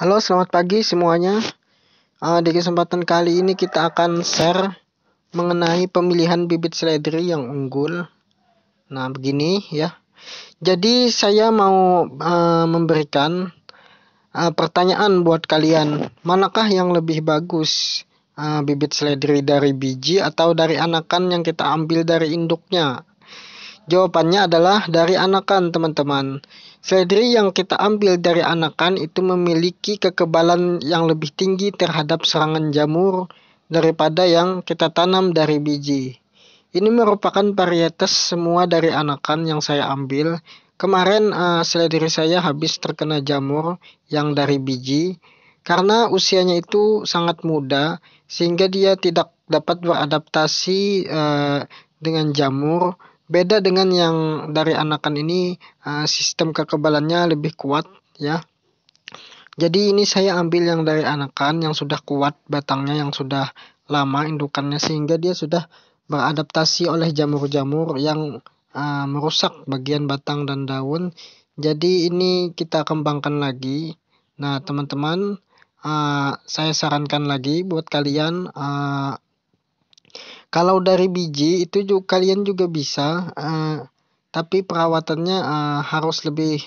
Halo, selamat pagi semuanya. Uh, di kesempatan kali ini kita akan share mengenai pemilihan bibit seledri yang unggul. Nah, begini ya. Jadi saya mau uh, memberikan uh, pertanyaan buat kalian. Manakah yang lebih bagus? Uh, bibit seledri dari biji atau dari anakan yang kita ambil dari induknya? Jawabannya adalah dari anakan, teman-teman. Sedri yang kita ambil dari anakan itu memiliki kekebalan yang lebih tinggi terhadap serangan jamur daripada yang kita tanam dari biji. Ini merupakan varietas semua dari anakan yang saya ambil. Kemarin uh, seledri saya habis terkena jamur yang dari biji karena usianya itu sangat muda sehingga dia tidak dapat beradaptasi uh, dengan jamur Beda dengan yang dari anakan ini eh, sistem kekebalannya lebih kuat ya. Jadi ini saya ambil yang dari anakan yang sudah kuat batangnya yang sudah lama indukannya sehingga dia sudah beradaptasi oleh jamur-jamur yang uh, merusak bagian batang dan daun. Jadi ini kita kembangkan lagi. Nah, teman-teman, uh, saya sarankan lagi buat kalian uh, kalau dari biji itu juga kalian juga bisa, uh, tapi perawatannya, uh, harus lebih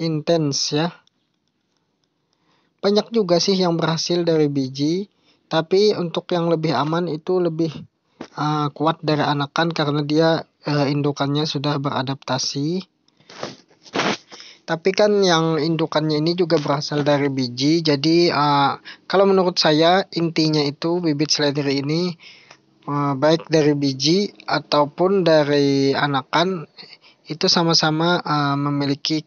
intens ya. Banyak juga sih yang berhasil dari biji, tapi untuk yang lebih aman itu lebih, uh, kuat dari anakan karena dia, uh, indukannya sudah beradaptasi. Tapi kan yang indukannya ini juga berasal dari biji jadi, uh, kalau menurut saya intinya itu bibit seledri ini Eh, baik dari biji ataupun dari anakan itu sama-sama eh, memiliki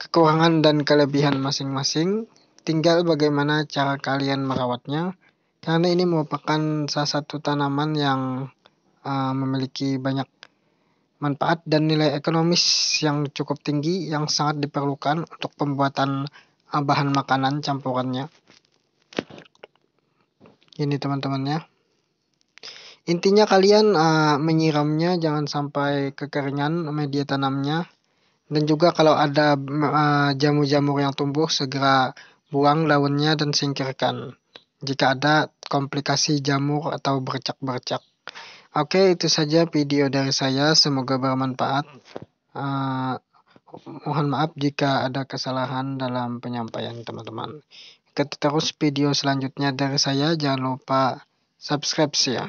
kekurangan dan kelebihan masing-masing. Tinggal bagaimana cara kalian merawatnya, karena ini merupakan salah satu tanaman yang eh, memiliki banyak manfaat dan nilai ekonomis yang cukup tinggi yang sangat diperlukan untuk pembuatan bahan makanan campurannya. Ini teman-temannya. Intinya kalian uh, menyiramnya jangan sampai kekeringan media tanamnya dan juga kalau ada uh, jamur-jamur yang tumbuh segera buang daunnya dan singkirkan jika ada komplikasi jamur atau bercak-bercak. Oke, itu saja video dari saya. Semoga bermanfaat. Uh, mohon maaf jika ada kesalahan dalam penyampaian teman-teman. Kita terus video selanjutnya dari saya. Jangan lupa subscribe ya.